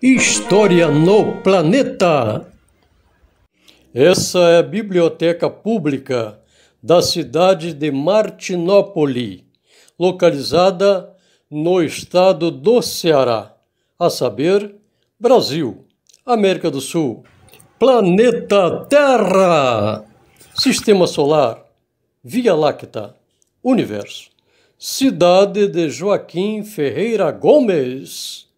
História no Planeta. Essa é a biblioteca pública da cidade de Martinópolis, localizada no estado do Ceará, a saber, Brasil, América do Sul. Planeta Terra, Sistema Solar, Via Láctea, Universo. Cidade de Joaquim Ferreira Gomes.